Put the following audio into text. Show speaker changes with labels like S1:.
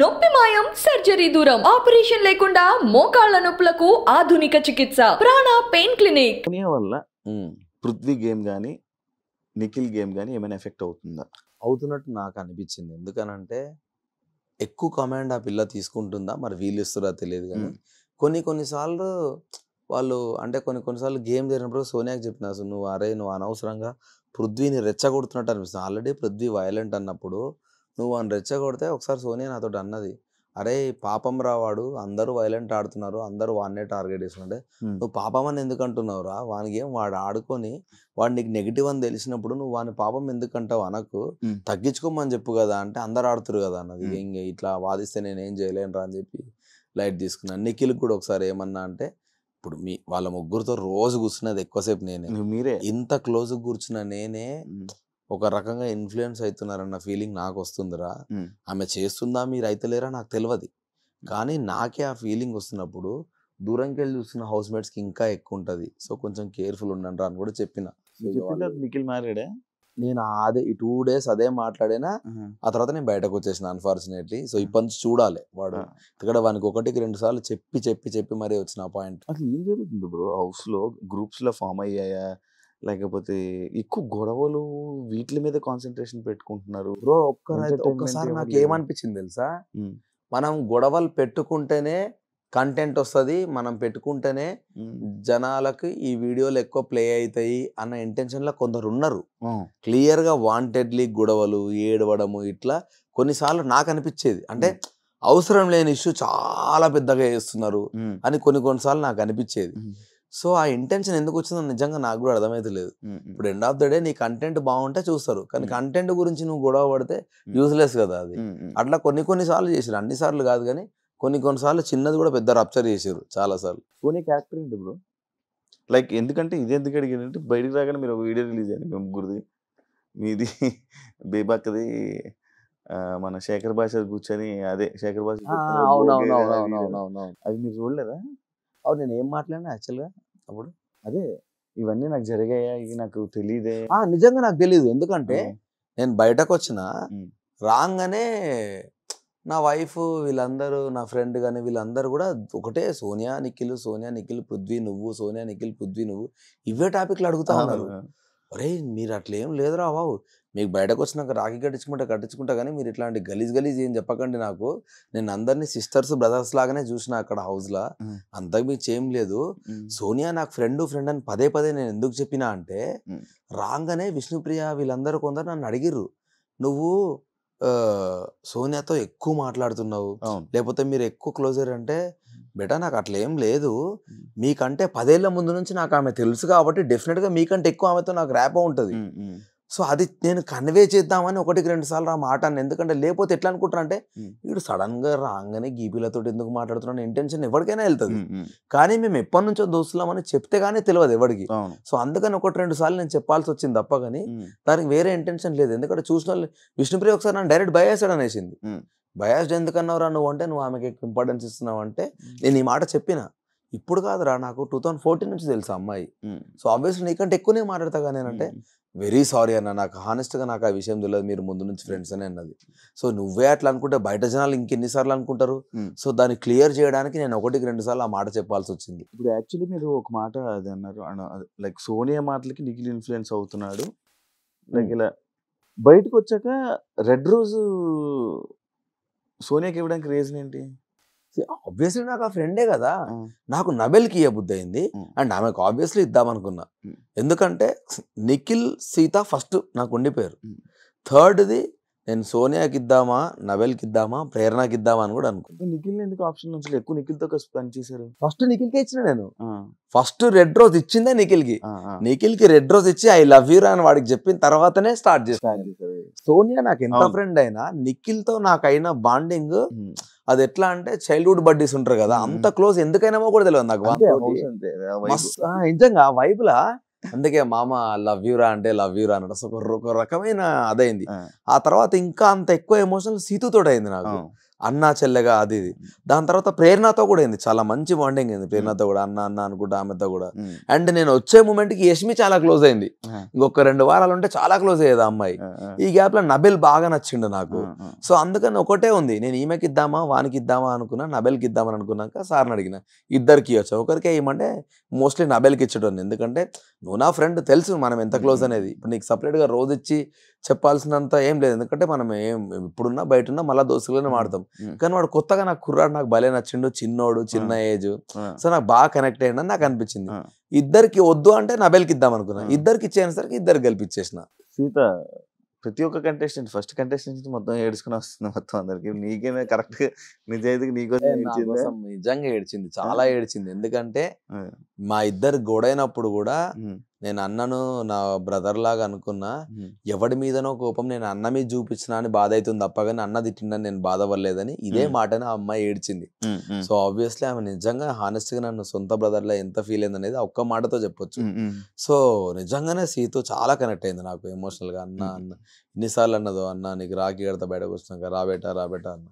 S1: నొప్పి మాయం సర్జరీ దూరం ఆపరేషన్ లేకుండా మోకాళ్ల నొప్పులకు ఆధునిక చికిత్స ప్రాణ పెయిన్ క్లినిక్ వల్ల పృథ్వీ గేమ్ కానీ నిఖిల్ గేమ్ కానీ ఏమైనా ఎఫెక్ట్ అవుతుందా అవుతున్నట్టు నాకు అనిపించింది ఎందుకనంటే ఎక్కువ కమాండ్ ఆ పిల్ల తీసుకుంటుందా మరి వీలు ఇస్తురా తెలియదు కానీ కొన్ని కొన్నిసార్లు వాళ్ళు అంటే కొన్ని కొన్నిసార్లు గేమ్ జరిగినప్పుడు సోనియాకి చెప్పిన నువ్వు అరే నువ్వు అనవసరంగా పృథ్వీని రెచ్చగొడుతున్నట్టు అనిపిస్తుంది ఆల్రెడీ పృథ్వీ వైలెంట్ అన్నప్పుడు నువ్వు అని రెచ్చగొడితే ఒకసారి సోనియా నాతో అన్నది అరే పాపం రావాడు అందరూ వైలెంట్ ఆడుతున్నారు అందరూ వాడినే టార్గెట్ చేస్తుంటే నువ్వు పాపం అని ఎందుకు అంటున్నావు రా వానికి ఏం వాడు ఆడుకొని వాడు నీకు నెగిటివ్ అని తెలిసినప్పుడు నువ్వు వాని పాపం ఎందుకు అంటావు అనకు తగ్గించుకోమని చెప్పు కదా అంటే అందరు ఆడుతురు కదా అన్నది ఏం ఇట్లా వాదిస్తే నేను ఏం చేయలేను రా అని చెప్పి లైట్ తీసుకున్నాను నిఖిల్ కూడా ఒకసారి ఏమన్నా అంటే ఇప్పుడు మీ వాళ్ళ ముగ్గురితో రోజు కూర్చున్నది ఎక్కువసేపు నేనే మీరే ఇంత క్లోజ్ కూర్చున్న నేనే ఒక రకంగా ఇన్ఫ్లుయెన్స్ అవుతున్నారన్న ఫీలింగ్ నాకు వస్తుందిరా ఆమె చేస్తుందా మీరు అయితే లేరా నాకు తెలియదు కానీ నాకే ఆ ఫీలింగ్ వస్తున్నప్పుడు దూరంకి వెళ్ళి చూస్తున్న హౌస్ కి ఇంకా ఎక్కువ ఉంటుంది సో కొంచెం కేర్ఫుల్ ఉండండి అని కూడా చెప్పిన నిఖిల్ మ్యారీడే నేను అదే ఈ టూ డేస్ అదే మాట్లాడినా ఆ తర్వాత నేను బయటకు వచ్చేసిన అన్ఫార్చునేట్లీ సో ఇప్పటి నుంచి చూడాలి వాడు ఇక్కడ వానికి ఒకటికి రెండు సార్లు చెప్పి చెప్పి చెప్పి మరీ వచ్చిన పాయింట్ అసలు ఏం జరుగుతుంది బ్రో హౌస్ లో గ్రూప్స్ లో ఫామ్ అయ్యాయా లేకపోతే ఎక్కువ గొడవలు వీటి మీద కాన్సన్ట్రేషన్ పెట్టుకుంటున్నారు బ్రో ఒక్క ఒక్కసారి నాకు ఏమనిపించింది తెలుసా మనం గొడవలు పెట్టుకుంటేనే కంటెంట్ వస్తుంది మనం పెట్టుకుంటేనే జనాలకి ఈ వీడియోలు ఎక్కువ ప్లే అవుతాయి అన్న ఇంటెన్షన్లో కొందరు ఉన్నారు క్లియర్గా వాంటెడ్లీ గొడవలు ఏడవడము ఇట్లా కొన్నిసార్లు నాకు అనిపించేది అంటే అవసరం లేని ఇష్యూ చాలా పెద్దగా చేస్తున్నారు అని కొన్ని కొన్నిసార్లు నాకు అనిపించేది సో ఆ ఇంటెన్షన్ ఎందుకు వచ్చిందో నిజంగా నాకు కూడా లేదు ఇప్పుడు ఎండ్ ఆఫ్ ద డే నీ కంటెంట్ బాగుంటే చూస్తారు కానీ కంటెంట్ గురించి నువ్వు గొడవ పడితే యూస్లెస్ కదా అది అట్లా కొన్ని కొన్ని సార్లు చేసారు అన్ని సార్లు కాదు కానీ కొన్ని కొన్నిసార్లు చిన్నది కూడా పెద్ద రప్చర్ చాలా సార్లు కొన్ని క్యారెక్టర్ ఏంటి ఇప్పుడు లైక్ ఎందుకంటే ఇది ఎందుకు అంటే బయటకు రాగానే మీరు ఒక వీడియో రిలీజ్ అయ్యారు మీ ముగ్గురిది మీది బేబాక్కది మన శేఖర్ భాష కూర్చొని అదే శేఖర్ భాష అది మీరు చూడలేదా అప్పుడు నేను ఏం మాట్లాడినా యాక్చువల్గా అప్పుడు అదే ఇవన్నీ నాకు జరిగాయా ఇవి నాకు తెలియదే నిజంగా నాకు తెలియదు ఎందుకంటే నేను బయటకు వచ్చిన రాగానే నా వైఫ్ వీళ్ళందరూ నా ఫ్రెండ్ కానీ వీళ్ళందరూ కూడా ఒకటే సోనియా నిఖిల్ సోనియా నిఖిల్ పృథ్వీ నువ్వు సోనియా నిఖిల్ పృథ్వీ నువ్వు ఇవే టాపిక్లు అడుగుతా ఉన్నారు అరే మీరు అట్లా ఏం లేదురా బాబు మీకు బయటకు వచ్చినాక రాఖీ కట్టించుకుంటా కట్టించుకుంటా కానీ మీరు ఇట్లాంటి గలీజ్ గలీజ్ ఏం చెప్పకండి నాకు నేను అందరినీ సిస్టర్స్ బ్రదర్స్ లాగానే చూసిన అక్కడ హౌస్లో అంతకు మీకు ఏం లేదు సోనియా నాకు ఫ్రెండ్ ఫ్రెండ్ అని పదే పదే నేను ఎందుకు చెప్పినా అంటే రాగానే విష్ణుప్రియ వీళ్ళందరూ కొందరు నన్ను అడిగిర్రు నువ్వు సోనియాతో ఎక్కువ మాట్లాడుతున్నావు లేకపోతే మీరు ఎక్కువ క్లోజర్ అంటే బేటా నాకు అట్లా ఏం లేదు మీకంటే పదేళ్ల ముందు నుంచి నాకు ఆమె తెలుసు కాబట్టి డెఫినెట్గా మీకంటే ఎక్కువ ఆమెతో నాకు ర్యాప్ ఉంటుంది సో అది నేను కన్వే చేద్దామని ఒకటికి రెండు సార్లు ఆ మాట అని ఎందుకంటే లేకపోతే ఎట్లా అనుకుంటారు అంటే వీడు సడన్గా రాగానే గీపీలతో ఎందుకు మాట్లాడుతున్నాను ఇంటెన్షన్ ఎవరికైనా వెళ్తుంది కానీ మేము ఎప్పటి నుంచో దోస్తున్నామని చెప్తే కానీ తెలియదు ఎవరికి సో అందుకని ఒకటి రెండు సార్లు నేను చెప్పాల్సి వచ్చింది తప్ప కానీ దానికి వేరే ఇంటెన్షన్ లేదు ఎందుకంటే చూసిన వాళ్ళు విష్ణుప్రియ ఒకసారి నన్ను డైరెక్ట్ భయేసాడు అనేసింది బయాస్డ్ ఎందుకన్నావురా నువ్వు అంటే నువ్వు ఆమెకి ఇంపార్టెన్స్ ఇస్తున్నావు అంటే నేను ఈ మాట చెప్పిన ఇప్పుడు కాదురా నాకు టూ థౌసండ్ ఫోర్టీన్ నుంచి తెలుసు అమ్మాయి సో ఆబ్వియస్లీ నీకంటే ఎక్కువనే మాట్లాడతాగా నేనంటే వెరీ సారీ అన్న నాకు హానెస్ట్గా నాకు ఆ విషయం తెలియదు మీరు ముందు నుంచి ఫ్రెండ్స్ అని అన్నది సో నువ్వే అట్లా అనుకుంటే బయట జనాలు ఇంకెన్నిసార్లు అనుకుంటారు సో దాన్ని క్లియర్ చేయడానికి నేను ఒకటికి రెండు సార్లు ఆ మాట చెప్పాల్సి వచ్చింది ఇప్పుడు యాక్చువల్లీ మీరు ఒక మాట అది అన్నారు లైక్ సోనియా మాటలకి నిఖిల్ ఇన్ఫ్లుయెన్స్ అవుతున్నాడు లైక్ ఇలా బయటకు వచ్చాక రెడ్ రోజు సోనియాకి ఇవ్వడానికి రీజన్ ఏంటి ఆబ్వియస్లీ నాకు ఆ ఫ్రెండే కదా నాకు నబెల్కి ఇయ్య బుద్ధి అయింది అండ్ ఆమెకు ఆబ్వియస్లీ ఇద్దాం అనుకున్నా ఎందుకంటే నిఖిల్ సీత ఫస్ట్ నాకు ఉండిపోయారు థర్డ్ది నేను సోనియాకి ఇద్దామా నవెల్కి ఇద్దామా ప్రేరణకి ఇద్దామా అని కూడా అనుకుంటాను నిఖిల్ ఎందుకు ఆప్షన్ ఎక్కువ నిఖిల్ తో పని చేశారు ఫస్ట్ కి ఇచ్చిన నేను ఫస్ట్ రెడ్ రోజ్ ఇచ్చిందే నిఖిల్ కి నిఖిల్ కి రెడ్ రోజ్ ఇచ్చి ఐ లవ్ యూ అని వాడికి చెప్పిన తర్వాతనే స్టార్ట్ చేశాను సోనియా నాకు ఎంత ఫ్రెండ్ అయినా తో నాకైనా బాండింగ్ అది ఎట్లా అంటే చైల్డ్హుడ్ బర్డీస్ ఉంటారు కదా అంత క్లోజ్ ఎందుకైనామో కూడా తెలియదు నాకు నిజంగా వైపులా అందుకే మామ లవ్ యూరా అంటే లవ్ యూరా అన్నాడు ఒక రకమైన అదైంది ఆ తర్వాత ఇంకా అంత ఎక్కువ ఎమోషనల్ సీతుతోటి అయింది నాకు అన్నా చెల్లెగా అది ఇది దాని తర్వాత ప్రేరణతో కూడా అయింది చాలా మంచి బాండింగ్ అయింది ప్రేరణతో కూడా అన్న అన్న అనుకుంటా ఆమెతో కూడా అండ్ నేను వచ్చే మూమెంట్కి యష్మి చాలా క్లోజ్ అయింది ఇంకొక రెండు వారాలు ఉంటే చాలా క్లోజ్ అయ్యేది అమ్మాయి ఈ గ్యాప్లో నబెల్ బాగా నచ్చిండు నాకు సో అందుకని ఒకటే ఉంది నేను ఈమెకి ఇద్దామా వానికి ఇద్దామా అనుకున్నా నబెల్కి ఇద్దామని అనుకున్నాక సార్ని అడిగిన ఇద్దరికి ఇవ్వచ్చు ఒకరికే ఇవ్వమంటే మోస్ట్లీ నబెల్కి ఇచ్చడం ఎందుకంటే నువ్వు నా ఫ్రెండ్ తెలుసు మనం ఎంత క్లోజ్ అనేది ఇప్పుడు నీకు సపరేట్గా రోజు ఇచ్చి చెప్పాల్సినంత ఏం లేదు ఎందుకంటే మనం ఏం ఇప్పుడున్నా బయట ఉన్నా మళ్ళీ దోస్తులనే మాడతాం కానీ వాడు కొత్తగా నాకు కుర్రాడు నాకు భలే నచ్చిండు చిన్నోడు చిన్న ఏజ్ సో నాకు బాగా కనెక్ట్ అయ్యండి నాకు అనిపించింది ఇద్దరికి వద్దు అంటే బెల్కి ఇద్దాం అనుకున్నా ఇద్దరికి ఇచ్చేసరికి ఇద్దరు కల్పించేసిన సీత ప్రతి ఒక్క కంటెస్టెంట్ ఫస్ట్ కంటెస్టెంట్ మొత్తం ఏడ్చుకుని వస్తుంది మొత్తం అందరికి నీకేమే కరెక్ట్ నిజాయితీకి నీకోసం నిజంగా ఏడ్చింది చాలా ఏడ్చింది ఎందుకంటే మా ఇద్దరు గొడైనప్పుడు కూడా hmm. నేను అన్నను నా బ్రదర్ లాగా అనుకున్నా ఎవడి మీదనో కోపం నేను అన్న మీద చూపించిన అని బాధ అవుతుంది తప్పగానే అన్న తిట్టిండని నేను బాధపడలేదని ఇదే మాటని ఆ అమ్మాయి ఏడ్చింది సో ఆబ్వియస్లీ ఆమె నిజంగా గా నన్ను సొంత బ్రదర్ లా ఎంత ఫీల్ అయింది అనేది ఒక్క మాటతో చెప్పొచ్చు సో నిజంగానే సీతో చాలా కనెక్ట్ అయింది నాకు ఎమోషనల్ గా అన్న అన్న ఎన్నిసార్లు అన్నదో అన్న నీకు రాఖీ కడతా బయటకు వచ్చినాక రాబేటా రాబేటా అన్న